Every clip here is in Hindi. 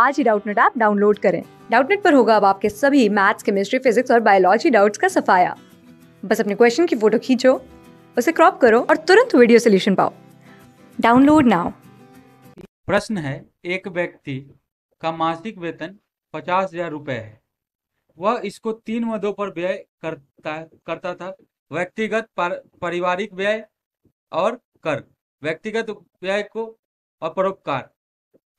आज ही डाउटनेट ऐप डाउनलोड करें डाउटनेट पर होगा अब आपके सभी मैथ्स केमिस्ट्री फिजिक्स और बायोलॉजी डाउट्स का सफाया बस अपने क्वेश्चन की फोटो खींचो उसे क्रॉप करो और तुरंत वीडियो सोल्यूशन पाओ डाउनलोड नाउ प्रश्न है एक व्यक्ति का मासिक वेतन पचास हजार रुपए है वह इसको तीन मदों पर व्यय करता करता था व्यक्तिगत पारिवारिक व्यय और कर व्यक्तिगत व्यय को और परोपकार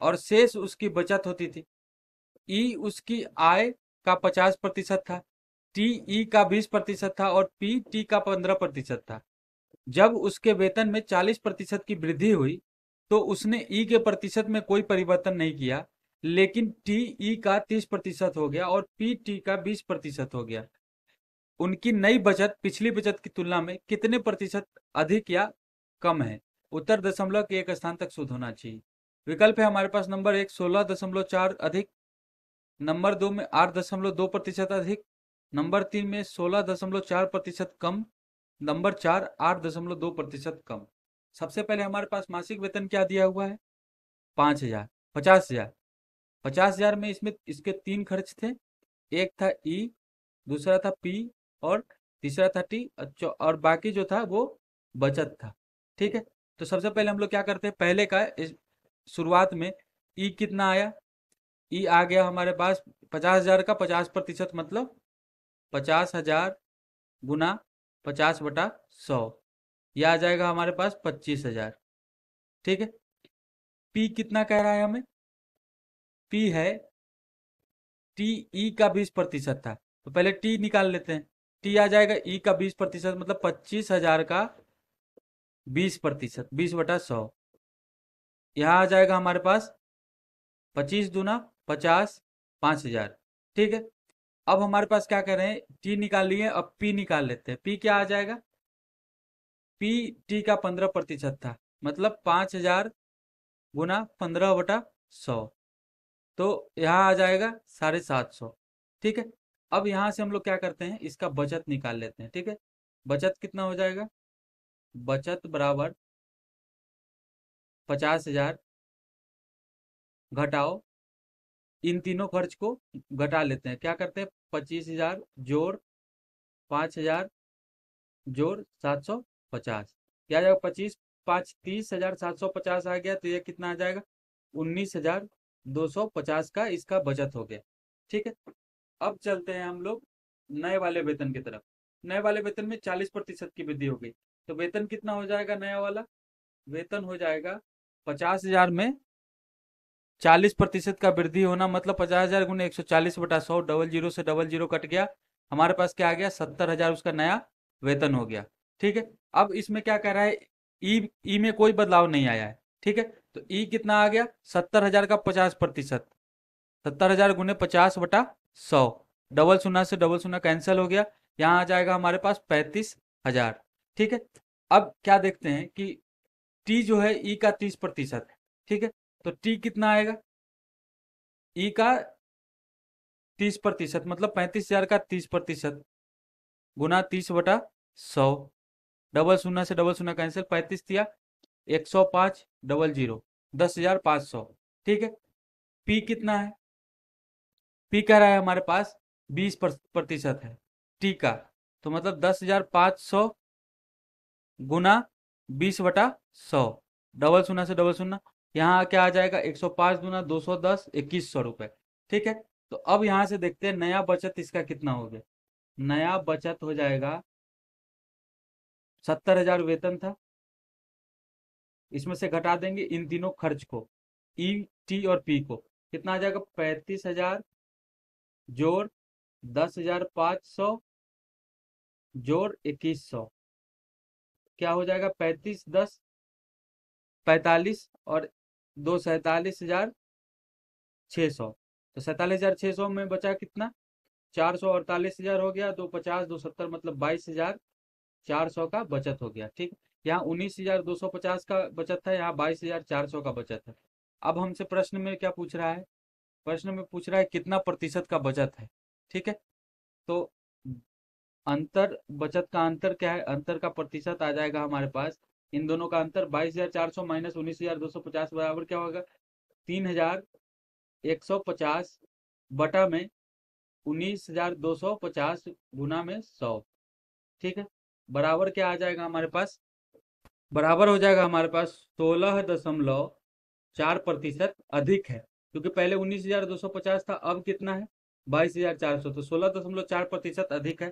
और शेष उसकी बचत होती थी ई उसकी आय का पचास प्रतिशत था टी ई का बीस प्रतिशत था और पी टी का पंद्रह प्रतिशत था जब उसके वेतन में चालीस प्रतिशत की वृद्धि हुई तो उसने ई के प्रतिशत में कोई परिवर्तन नहीं किया लेकिन टी ई का तीस प्रतिशत हो गया और पी टी का बीस प्रतिशत हो गया उनकी नई बचत पिछली बचत की तुलना में कितने प्रतिशत अधिक या कम है उत्तर दशमलव के एक स्थान तक शुद्ध होना चाहिए विकल्प है हमारे पास नंबर एक सोलह दशमलव चार अधिक नंबर दो में आठ दशमलव दो प्रतिशत अधिक नंबर तीन में सोलह दशमलव चार प्रतिशत कम नंबर चार आठ दशमलव दो प्रतिशत कम सबसे पहले हमारे पास मासिक वेतन क्या दिया हुआ है पाँच हजार पचास हजार पचास हजार में इसमें इसके तीन खर्च थे एक था ई दूसरा था पी और तीसरा था टी और बाकी जो था वो बचत था ठीक है तो सबसे पहले हम लोग क्या करते हैं पहले का शुरुआत में ई कितना आया ई आ गया हमारे पास पचास हजार का पचास प्रतिशत मतलब पचास हजार गुना पचास बटा सौ यह आ जाएगा हमारे पास पच्चीस हजार ठीक है पी कितना कह रहा है हमें पी है टी ई का बीस प्रतिशत था तो पहले टी निकाल लेते हैं टी आ जाएगा ई का बीस प्रतिशत मतलब पच्चीस हजार का बीस प्रतिशत बीस बटा सौ यहाँ आ जाएगा हमारे पास पच्चीस दूना पचास पाँच हजार ठीक है अब हमारे पास क्या कर रहे हैं टी निकाल लिए अब पी निकाल लेते हैं पी क्या आ जाएगा पी टी का पंद्रह प्रतिशत था मतलब पाँच हजार गुना पंद्रह बटा सौ तो यहाँ आ जाएगा साढ़े सात सौ ठीक है अब यहाँ से हम लोग क्या करते हैं इसका बचत निकाल लेते हैं ठीक है बचत कितना हो जाएगा बचत बराबर पचास हजार घटाओ इन तीनों खर्च को घटा लेते हैं क्या करते हैं पच्चीस हजार जोड़ पाँच हजार जोड़ सात सौ पचास क्या जाएगा पच्चीस पाँच तीस हजार सात सौ पचास आ गया तो ये कितना आ जाएगा उन्नीस हजार दो सौ पचास का इसका बचत हो गया ठीक है अब चलते हैं हम लोग नए वाले वेतन की तरफ नए वाले वेतन में चालीस प्रतिशत की वृद्धि हो गई तो वेतन कितना हो जाएगा नया वाला वेतन हो जाएगा पचास हजार में चालीस प्रतिशत का वृद्धि होना मतलब पचास हजार गुना एक सौ चालीस बटा सौ डबल जीरो से डबल जीरो कट गया हमारे पास क्या आ गया सत्तर हजार उसका नया वेतन हो गया ठीक है अब इसमें क्या कह रहा है ई ई में कोई बदलाव नहीं आया है ठीक है तो ई कितना आ गया सत्तर हजार का पचास प्रतिशत सत्तर हजार गुने पचास बटा सौ डबल सुना से डबल सुना कैंसिल हो गया यहाँ आ जाएगा हमारे पास पैंतीस हजार ठीक है अब क्या देखते हैं कि टी जो है ई e का तीस प्रतिशत है ठीक है तो टी कितना आएगा ई e का तीस प्रतिशत मतलब पैंतीस हजार का तीस प्रतिशत गुना तीस बटा सौ डबल शून्य से डबल शून्य कैंसिल पैंतीस दिया एक सौ पाँच डबल जीरो दस हजार पाँच सौ ठीक है पी कितना है पी कह रहा है हमारे पास बीस प्रतिशत है टी का तो मतलब दस हजार पाँच सौ गुना बीस बटा सौ डबल शून्य से डबल शून्य यहाँ क्या आ जाएगा एक सौ पांच दूना दो सौ दस इक्कीस सौ रुपये ठीक है तो अब यहां से देखते हैं नया बचत इसका कितना हो गया नया बचत हो जाएगा सत्तर हजार वेतन था इसमें से घटा देंगे इन तीनों खर्च को ई टी और पी को कितना आ जाएगा पैंतीस हजार जोड़ दस हजार पाँच सौ जोड़ इक्कीस सौ क्या हो जाएगा पैंतीस दस पैतालीस और दो सैतालीस हजार छः सौ तो सैतालीस हजार छः सौ में बचा कितना चार सौ अड़तालीस हजार हो गया दो पचास दो सत्तर मतलब बाईस हजार चार सौ का बचत हो गया ठीक यहाँ उन्नीस हजार दो सौ पचास का बचत था यहाँ बाईस हजार चार सौ का बचत है अब हमसे प्रश्न में क्या पूछ रहा है प्रश्न में पूछ रहा है कितना प्रतिशत का बचत है ठीक है तो अंतर बचत का अंतर क्या है अंतर का प्रतिशत आ जाएगा हमारे पास इन दोनों का अंतर बाईस हजार चार सौ माइनस उन्नीस हजार दो सौ पचास बराबर क्या होगा तीन हजार एक सौ पचास बटा में उन्नीस हजार दो सौ पचास गुना में सौ ठीक है बराबर क्या आ जाएगा हमारे पास बराबर हो जाएगा हमारे पास सोलह दशमलव चार प्रतिशत अधिक है क्योंकि पहले उन्नीस हजार दो सौ पचास था अब कितना है बाईस हजार चार सौ तो सोलह दशमलव चार प्रतिशत अधिक है